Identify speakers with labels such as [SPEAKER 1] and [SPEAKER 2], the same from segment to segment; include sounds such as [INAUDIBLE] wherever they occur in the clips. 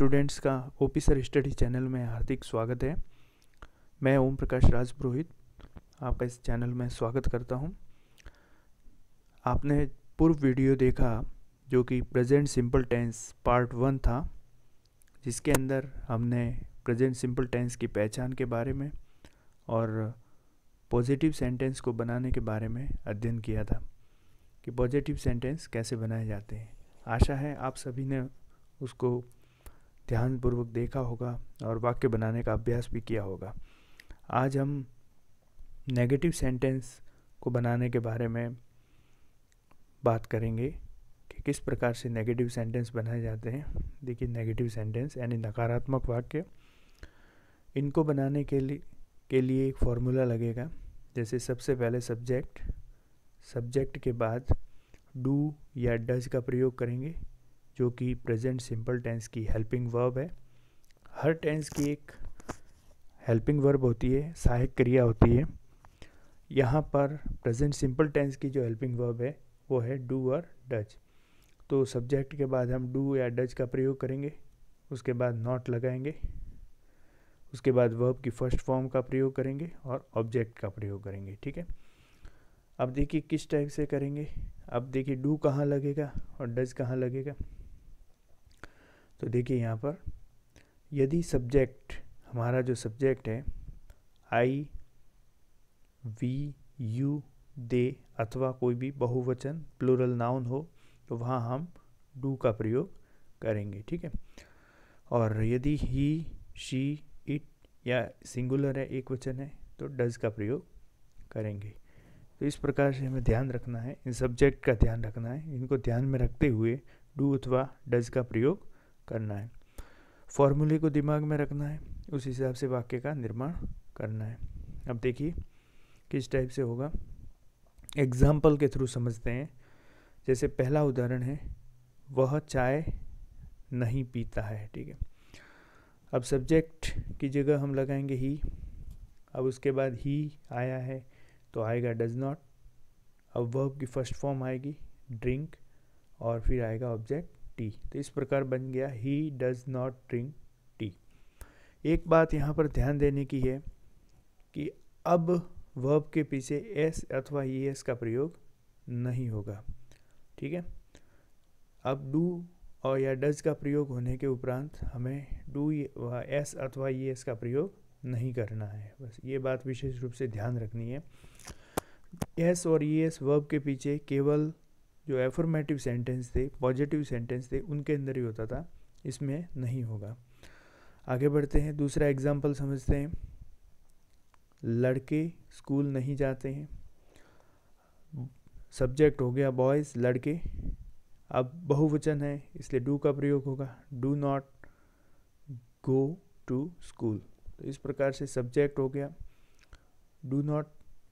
[SPEAKER 1] Students का OP sir study channel में हार्दिक स्वागत है मैं ओम प्रकाश राज पुरोहित आपका इस चैनल में स्वागत करता हूं। आपने पूर्व वीडियो देखा जो कि present simple tense part one था जिसके अंदर हमने प्रेजेंट सिंपल टेंस की पहचान के बारे में और पॉजिटिव सेंटेंस को बनाने के बारे में अध्ययन किया था कि पॉजिटिव सेंटेंस कैसे बनाए जाते हैं आशा है आप सभी ने उसको ध्यानपूर्वक देखा होगा और वाक्य बनाने का अभ्यास भी किया होगा आज हम नेगेटिव सेंटेंस को बनाने के बारे में बात करेंगे कि किस प्रकार से नेगेटिव सेंटेंस बनाए जाते हैं देखिए नेगेटिव सेंटेंस यानी नकारात्मक वाक्य इनको बनाने के लिए के लिए एक फार्मूला लगेगा जैसे सबसे पहले सब्जेक्ट सब्जेक्ट के बाद डू या डज का प्रयोग करेंगे जो कि प्रेजेंट सिंपल टेंस की हेल्पिंग वर्ब है हर टेंस की एक हेल्पिंग वर्ब होती है सहायक क्रिया होती है यहाँ पर प्रेजेंट सिंपल टेंस की जो हेल्पिंग वर्ब है वो है डू और डच तो सब्जेक्ट के बाद हम डू या डच का प्रयोग करेंगे उसके बाद नॉट लगाएंगे उसके बाद वर्ब की फर्स्ट फॉर्म का प्रयोग करेंगे और ऑब्जेक्ट का प्रयोग करेंगे ठीक है अब देखिए किस टाइप से करेंगे अब देखिए डू कहाँ लगेगा और डच कहाँ लगेगा तो देखिए यहाँ पर यदि सब्जेक्ट हमारा जो सब्जेक्ट है आई वी यू दे अथवा कोई भी बहुवचन प्लूरल नाउन हो तो वहाँ हम डू का प्रयोग करेंगे ठीक है और यदि ही शी इट या सिंगुलर है एक वचन है तो डज का प्रयोग करेंगे तो इस प्रकार से हमें ध्यान रखना है इन सब्जेक्ट का ध्यान रखना है इनको ध्यान में रखते हुए डू अथवा डज का प्रयोग करना है फॉर्मूले को दिमाग में रखना है उस हिसाब से वाक्य का निर्माण करना है अब देखिए किस टाइप से होगा एग्जाम्पल के थ्रू समझते हैं जैसे पहला उदाहरण है वह चाय नहीं पीता है ठीक है अब सब्जेक्ट की जगह हम लगाएंगे ही अब उसके बाद ही आया है तो आएगा डज नॉट अब वर्ब की फर्स्ट फॉर्म आएगी ड्रिंक और फिर आएगा ऑब्जेक्ट टी तो इस प्रकार बन गया he does not drink tea एक बात यहाँ पर ध्यान देने की है कि अब वर्ब के पीछे एस अथवा ई एस का प्रयोग नहीं होगा ठीक है अब डू और या डज का प्रयोग होने के उपरांत हमें डू एस अथवा ई एस का प्रयोग नहीं करना है बस ये बात विशेष रूप से ध्यान रखनी है एस और ई एस वर्ब के पीछे केवल जो एफॉर्मेटिव सेंटेंस थे पॉजिटिव सेंटेंस थे उनके अंदर ही होता था इसमें नहीं होगा आगे बढ़ते हैं दूसरा एग्जाम्पल समझते हैं लड़के स्कूल नहीं जाते हैं सब्जेक्ट हो गया बॉयज़ लड़के अब बहुवचन है इसलिए डू का प्रयोग होगा do not go to school तो इस प्रकार से सब्जेक्ट हो गया डू नॉट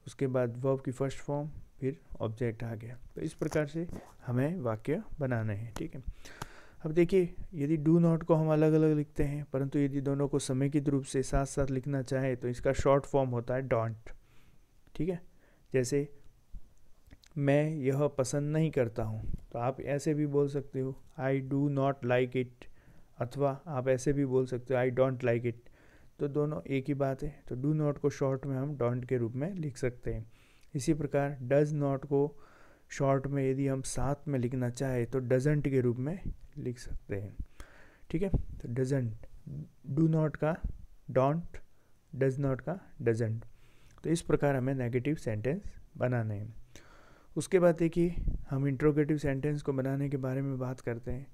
[SPEAKER 1] उसके बाद वर्ब की फर्स्ट फॉर्म फिर ऑब्जेक्ट आ गया तो इस प्रकार से हमें वाक्य बनाने हैं ठीक है अब देखिए यदि डू नॉट को हम अलग अलग लिखते हैं परंतु यदि दोनों को समेकित रूप से साथ साथ लिखना चाहें तो इसका शॉर्ट फॉर्म होता है डॉन्ट ठीक है जैसे मैं यह पसंद नहीं करता हूँ तो आप ऐसे भी बोल सकते हो I do not like it अथवा आप ऐसे भी बोल सकते हो आई डोंट लाइक इट तो दोनों एक ही बात है तो डू नॉट को शॉर्ट में हम डोंट के रूप में लिख सकते हैं इसी प्रकार डज नॉट को शॉर्ट में यदि हम साथ में लिखना चाहें तो डजेंट के रूप में लिख सकते हैं ठीक है तो डजेंट डू नॉट का डोंट डज नॉट का डजेंट तो इस प्रकार हमें नेगेटिव सेंटेंस बनाने हैं उसके बाद देखिए हम इंट्रोगेटिव सेंटेंस को बनाने के बारे में बात करते हैं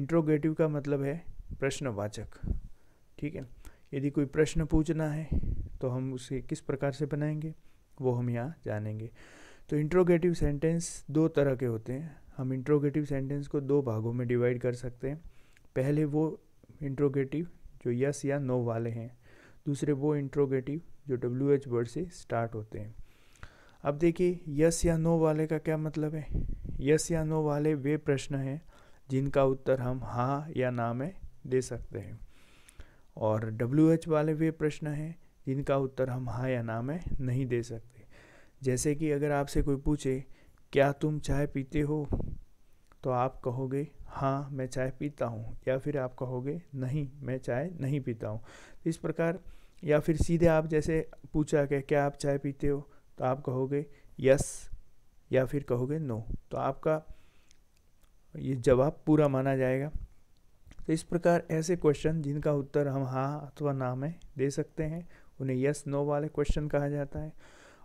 [SPEAKER 1] इंट्रोगेटिव का मतलब है प्रश्नवाचक ठीक है यदि कोई प्रश्न पूछना है तो हम उसे किस प्रकार से बनाएंगे वो हम यहाँ जानेंगे तो इंट्रोगेटिव सेंटेंस दो तरह के होते हैं हम इंट्रोगेटिव सेंटेंस को दो भागों में डिवाइड कर सकते हैं पहले वो इंट्रोगेटिव जो यस या नो वाले हैं दूसरे वो इंट्रोगेटिव जो डब्ल्यू एच वर्ड से स्टार्ट होते हैं अब देखिए यस या नो वाले का क्या मतलब है यस या नो वाले वे प्रश्न हैं जिनका उत्तर हम हाँ या ना में दे सकते हैं और डब्ल्यू एच वाले वे प्रश्न हैं इनका उत्तर हम हाँ या ना में नहीं दे सकते जैसे कि अगर आपसे कोई पूछे क्या तुम चाय पीते हो तो आप कहोगे हाँ मैं चाय पीता हूँ या फिर आप कहोगे नहीं मैं चाय नहीं पीता हूँ तो इस प्रकार या फिर सीधे आप जैसे पूछा कि क्या आप चाय पीते हो तो आप कहोगे यस या फिर कहोगे नो तो आपका ये जवाब पूरा माना जाएगा तो इस प्रकार ऐसे क्वेश्चन जिनका उत्तर हम हाँ अथवा ना में दे सकते हैं उन्हें यस नो वाले क्वेश्चन कहा जाता है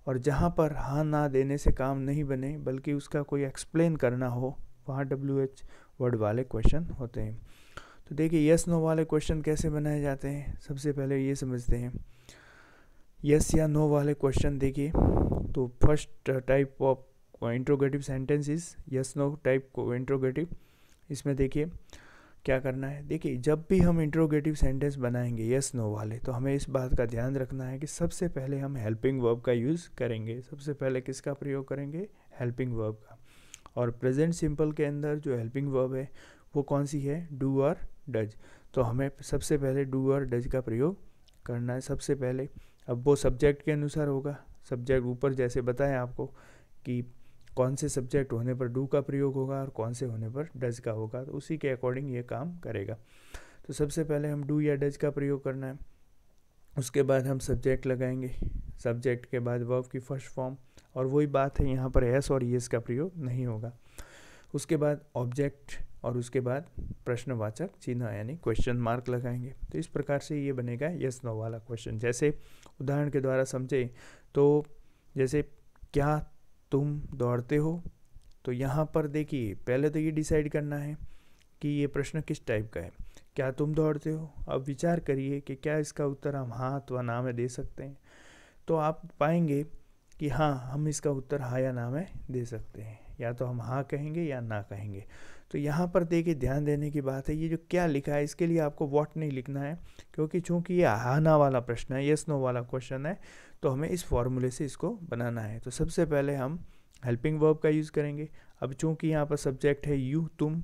[SPEAKER 1] और जहाँ पर हाँ ना देने से काम नहीं बने बल्कि उसका कोई एक्सप्लेन करना हो वहाँ डब्ल्यू एच वर्ड वाले क्वेश्चन होते हैं तो देखिए यस नो वाले क्वेश्चन कैसे बनाए जाते हैं सबसे पहले ये समझते हैं यस या नो वाले क्वेश्चन देखिए तो first type of interrogative sentence is yes no type को इंट्रोगेटिव इसमें देखिए क्या करना है देखिए जब भी हम इंट्रोगेटिव सेंटेंस बनाएंगे यस नो वाले तो हमें इस बात का ध्यान रखना है कि सबसे पहले हम हेल्पिंग वर्ब का यूज़ करेंगे सबसे पहले किसका प्रयोग करेंगे हेल्पिंग वर्ब का और प्रेजेंट सिंपल के अंदर जो हेल्पिंग वर्ब है वो कौन सी है डू और डज तो हमें सबसे पहले डू और डज का प्रयोग करना है सबसे पहले अब वो सब्जेक्ट के अनुसार होगा सब्जेक्ट ऊपर जैसे बताएं आपको कि कौन से सब्जेक्ट होने पर डू का प्रयोग होगा और कौन से होने पर डज का होगा तो उसी के अकॉर्डिंग ये काम करेगा तो सबसे पहले हम डू या डज का प्रयोग करना है उसके बाद हम सब्जेक्ट लगाएंगे सब्जेक्ट के बाद वर्ब की फर्स्ट फॉर्म और वही बात है यहाँ पर एस और येस का प्रयोग नहीं होगा उसके बाद ऑब्जेक्ट और उसके बाद प्रश्नवाचक चिन्ह यानी क्वेश्चन मार्क लगाएंगे तो इस प्रकार से ये बनेगा यस नो वाला क्वेश्चन जैसे उदाहरण के द्वारा समझें तो जैसे क्या तुम दौड़ते हो तो यहाँ पर देखिए पहले तो ये डिसाइड करना है कि ये प्रश्न किस टाइप का है क्या तुम दौड़ते हो अब विचार करिए कि क्या इसका उत्तर हम हाँ अथवा ना में दे सकते हैं तो आप पाएंगे कि हाँ हम इसका उत्तर हाँ या ना में दे सकते हैं या तो हम हाँ कहेंगे या ना कहेंगे तो यहाँ पर देखिए ध्यान देने की बात है ये जो क्या लिखा है इसके लिए आपको वॉट नहीं लिखना है क्योंकि चूँकि ये हाना ना वाला प्रश्न है यस नो वाला क्वेश्चन है तो हमें इस फॉर्मूले से इसको बनाना है तो सबसे पहले हम हेल्पिंग वर्ब का यूज़ करेंगे अब चूँकि यहाँ पर सब्जेक्ट है यू तुम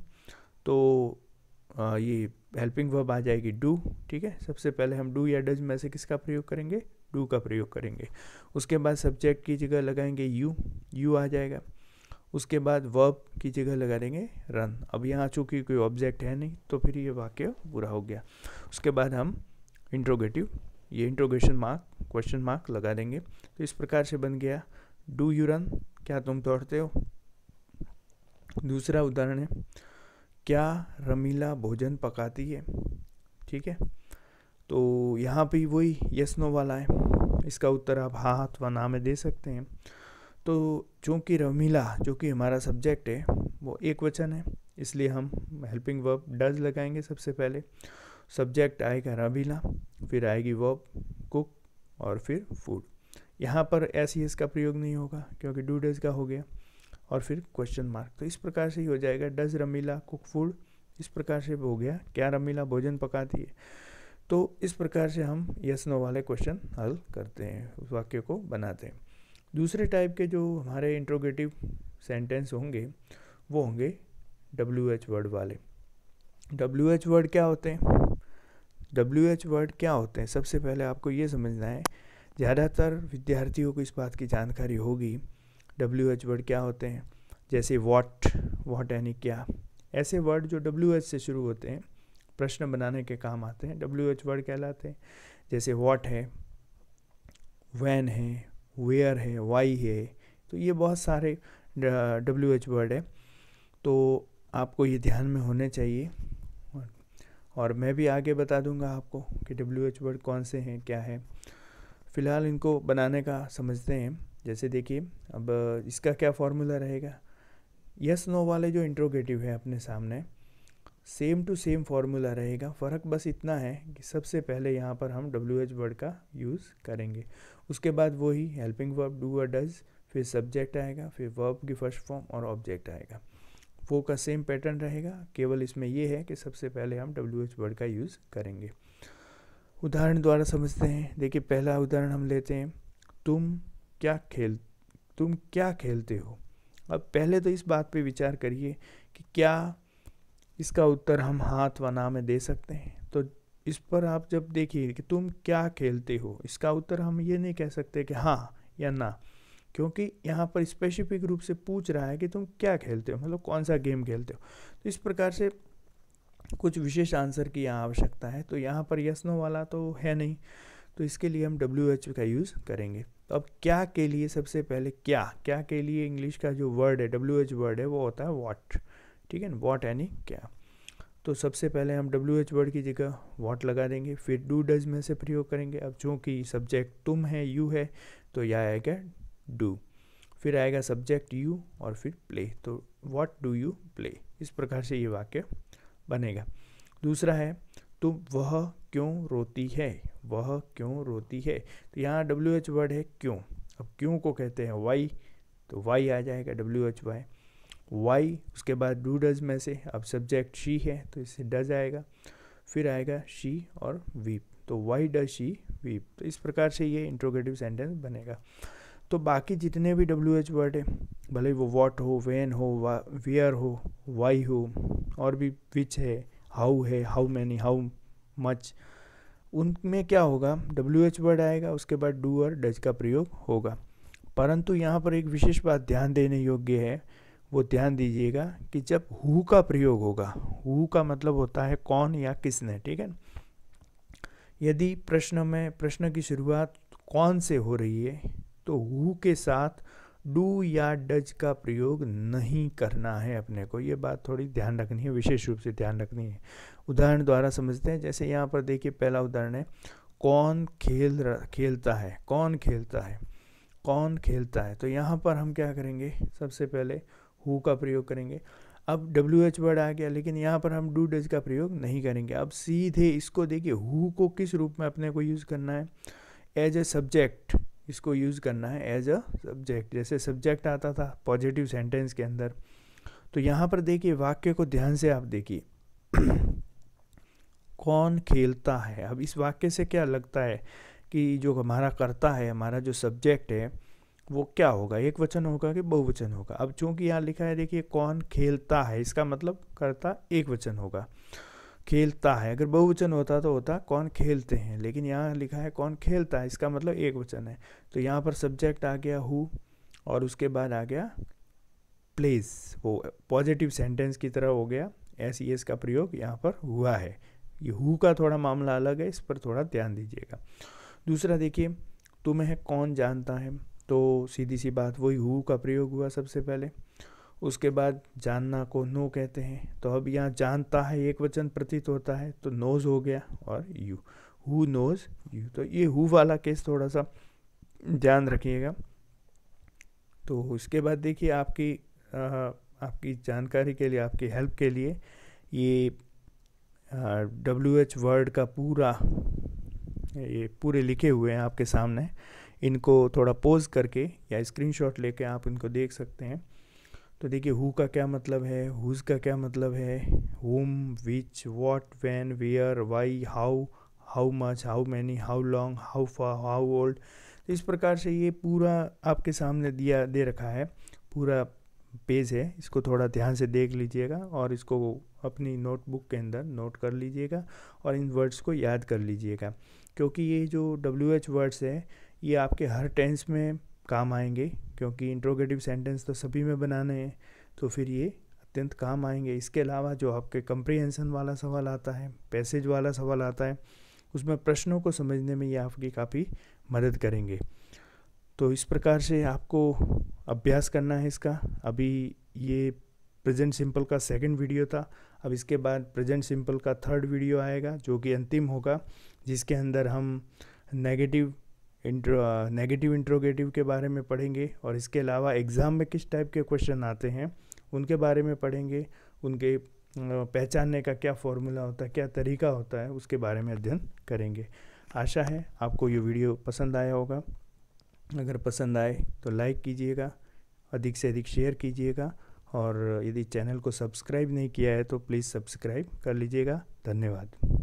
[SPEAKER 1] तो आ, ये हेल्पिंग वर्ब आ जाएगी डू ठीक है सबसे पहले हम डू या डज में से किसका प्रयोग करेंगे डू का प्रयोग करेंगे उसके बाद सब्जेक्ट की जगह लगाएंगे यू यू आ जाएगा उसके बाद वर्ब की जगह लगा देंगे रन अब यहाँ चूँकि कोई ऑब्जेक्ट है नहीं तो फिर ये वाक्य पूरा हो गया उसके बाद हम इंट्रोगेटिव ये इंट्रोगेशन मार्क क्वेश्चन मार्क लगा देंगे तो इस प्रकार से बन गया डू यू रन क्या तुम दौड़ते हो दूसरा उदाहरण है क्या रमीला भोजन पकाती है ठीक है तो यहाँ पे वही यस नो वाला है इसका उत्तर आप हाँ, हाँ अथवा ना में दे सकते हैं तो चूँकि रमीला जो कि हमारा सब्जेक्ट है वो एक वचन है इसलिए हम हेल्पिंग वर्ब डज लगाएंगे सबसे पहले सब्जेक्ट आएगा रबीला फिर आएगी वर्ब कुक और फिर फूड यहाँ पर एस ई एस का प्रयोग नहीं होगा क्योंकि डू डेज का हो गया और फिर क्वेश्चन मार्क तो इस प्रकार से ही हो जाएगा डज रमीला कुक फूड इस प्रकार से हो गया क्या रमीला भोजन पकाती है तो इस प्रकार से हम यस नो वाले क्वेश्चन हल करते हैं उस वाक्य को बनाते हैं दूसरे टाइप के जो हमारे इंट्रोगेटिव सेंटेंस होंगे वो होंगे डब्ल्यू एच वर्ड वाले डब्ल्यू एच वर्ड क्या होते हैं डब्ल्यू एच वर्ड क्या होते हैं सबसे पहले आपको ये समझना है ज़्यादातर विद्यार्थियों को इस बात की जानकारी होगी डब्ल्यू एच वर्ड क्या होते हैं जैसे वॉट वॉट यानी क्या ऐसे वर्ड जो डब्ल्यू एच से शुरू होते हैं प्रश्न बनाने के काम आते हैं डब्ल्यू एच वर्ड कहलाते हैं जैसे वॉट है वैन है वेयर है वाई है तो ये बहुत सारे डब्ल्यू एच वर्ड है तो आपको ये ध्यान में होने चाहिए और मैं भी आगे बता दूंगा आपको कि डब्ल्यू एच वर्ड कौन से हैं क्या है फ़िलहाल इनको बनाने का समझते हैं जैसे देखिए अब इसका क्या फार्मूला रहेगा यस नो वाले जो इंट्रोगेटिव है अपने सामने सेम टू सेम फार्मूला रहेगा फ़र्क बस इतना है कि सबसे पहले यहाँ पर हम डब्ल्यू एच वर्ड का यूज़ करेंगे उसके बाद वही helping verb do a does फिर सब्जेक्ट आएगा फिर वर्ब की फर्स्ट फॉर्म और ऑब्जेक्ट आएगा वो का सेम पैटर्न रहेगा केवल इसमें यह है कि सबसे पहले हम डब्ल्यू एच वर्ड का यूज़ करेंगे उदाहरण द्वारा समझते हैं देखिए पहला उदाहरण हम लेते हैं तुम क्या खेल तुम क्या खेलते हो अब पहले तो इस बात पे विचार करिए कि क्या इसका उत्तर हम हाथ व ना में दे सकते हैं तो इस पर आप जब देखिए कि तुम क्या खेलते हो इसका उत्तर हम ये नहीं कह सकते कि हाँ या ना क्योंकि यहाँ पर स्पेसिफिक रूप से पूछ रहा है कि तुम क्या खेलते हो मतलब कौन सा गेम खेलते हो तो इस प्रकार से कुछ विशेष आंसर की यहाँ आवश्यकता है तो यहाँ पर यस नो वाला तो है नहीं तो इसके लिए हम डब्ल्यू एच का यूज़ करेंगे तो अब क्या के लिए सबसे पहले क्या क्या के लिए इंग्लिश का जो वर्ड है डब्ल्यू एच वर्ड है वो होता है वॉट ठीक है ना वॉट यानी क्या तो सबसे पहले हम डब्ल्यू एच वर्ड की जगह वॉट लगा देंगे फिर डू डज में से प्रयोग करेंगे अब चूँकि सब्जेक्ट तुम है यू है तो यह आएगा डू फिर आएगा सब्जेक्ट यू और फिर प्ले तो वॉट डू यू प्ले इस प्रकार से ये वाक्य बनेगा दूसरा है तो वह क्यों रोती है वह क्यों रोती है तो यहाँ डब्ल्यू एच वर्ड है क्यों अब क्यों को कहते हैं वाई तो वाई आ जाएगा डब्ल्यू एच वाई वाई उसके बाद डू डज में से अब सब्जेक्ट शी है तो इससे डज आएगा फिर आएगा शी और वीप तो वाई डज शी वीप तो इस प्रकार से ये इंट्रोगेटिव सेंटेंस बनेगा तो बाकी जितने भी डब्ल्यू एच वर्ड है भले वो वॉट हो वेन हो वेयर हो वाई हो और भी विच है हाउ है हाउ मैनी हाउ मच उनमें क्या होगा डब्ल्यू एच वर्ड आएगा उसके बाद डू और डज का प्रयोग होगा परंतु यहाँ पर एक विशेष बात ध्यान देने योग्य है वो ध्यान दीजिएगा कि जब हु का प्रयोग होगा हु का मतलब होता है कौन या किसने ठीक है यदि प्रश्न में प्रश्न की शुरुआत कौन से हो रही है तो हु के साथ डू या डज का प्रयोग नहीं करना है अपने को ये बात थोड़ी ध्यान रखनी है विशेष रूप से ध्यान रखनी है उदाहरण द्वारा समझते हैं जैसे यहाँ पर देखिए पहला उदाहरण है कौन खेल खेलता है कौन खेलता है कौन खेलता है तो यहाँ पर हम क्या करेंगे सबसे पहले हु का प्रयोग करेंगे अब डब्ल्यू एच वर्ड आ गया लेकिन यहाँ पर हम डू डज का प्रयोग नहीं करेंगे अब सीधे इसको देखिए हु को किस रूप में अपने को यूज़ करना है एज ए सब्जेक्ट इसको यूज़ करना है एज अ सब्जेक्ट जैसे सब्जेक्ट आता था पॉजिटिव सेंटेंस के अंदर तो यहाँ पर देखिए वाक्य को ध्यान से आप देखिए [CLEARS THROAT] कौन खेलता है अब इस वाक्य से क्या लगता है कि जो हमारा करता है हमारा जो सब्जेक्ट है वो क्या होगा एक वचन होगा कि बहुवचन होगा अब चूंकि यहाँ लिखा है देखिए कौन खेलता है इसका मतलब करता एक वचन होगा खेलता है अगर बहुवचन होता तो होता कौन खेलते हैं लेकिन यहाँ लिखा है कौन खेलता है इसका मतलब एक वचन है तो यहाँ पर सब्जेक्ट आ गया हु और उसके बाद आ गया प्लेस वो पॉजिटिव सेंटेंस की तरह हो गया एस ई एस का प्रयोग यहाँ पर हुआ है ये हु का थोड़ा मामला अलग है इस पर थोड़ा ध्यान दीजिएगा दूसरा देखिए तुम्हें कौन जानता है तो सीधी सी बात वही हु का प्रयोग हुआ सबसे पहले उसके बाद जानना को नो कहते हैं तो अब यहाँ जानता है एक वचन प्रतीत होता है तो नोज हो गया और यू हु नोज यू तो ये हु वाला केस थोड़ा सा ध्यान रखिएगा तो उसके बाद देखिए आपकी आ, आपकी जानकारी के लिए आपकी हेल्प के लिए ये डब्ल्यू एच वर्ड का पूरा ये पूरे लिखे हुए हैं आपके सामने इनको थोड़ा पोज करके या स्क्रीनशॉट लेके आप इनको देख सकते हैं तो देखिए हु का क्या मतलब है हुज का क्या मतलब है whom which what when where why how how much how many how long how far how old तो इस प्रकार से ये पूरा आपके सामने दिया दे रखा है पूरा पेज है इसको थोड़ा ध्यान से देख लीजिएगा और इसको अपनी नोटबुक के अंदर नोट कर लीजिएगा और इन वर्ड्स को याद कर लीजिएगा क्योंकि ये जो डब्ल्यू एच वर्ड्स है ये आपके हर टेंस में काम आएंगे क्योंकि इंट्रोगेटिव सेंटेंस तो सभी में बनाने हैं तो फिर ये अत्यंत काम आएंगे इसके अलावा जो आपके कंप्रीहेंसन वाला सवाल आता है पैसेज वाला सवाल आता है उसमें प्रश्नों को समझने में ये आपकी काफ़ी मदद करेंगे तो इस प्रकार से आपको अभ्यास करना है इसका अभी ये प्रेजेंट सिंपल का सेकंड वीडियो था अब इसके बाद प्रेजेंट सिंपल का थर्ड वीडियो आएगा जो कि अंतिम होगा जिसके अंदर हम नेगेटिव इंट्रो नेगेटिव इंट्रोगेटिव के बारे में पढ़ेंगे और इसके अलावा एग्ज़ाम में किस टाइप के क्वेश्चन आते हैं उनके बारे में पढ़ेंगे उनके पहचानने का क्या फॉर्मूला होता है क्या तरीका होता है उसके बारे में अध्ययन करेंगे आशा है आपको ये वीडियो पसंद आया होगा अगर पसंद आए तो लाइक कीजिएगा अधिक से अधिक शेयर कीजिएगा और यदि चैनल को सब्सक्राइब नहीं किया है तो प्लीज़ सब्सक्राइब कर लीजिएगा धन्यवाद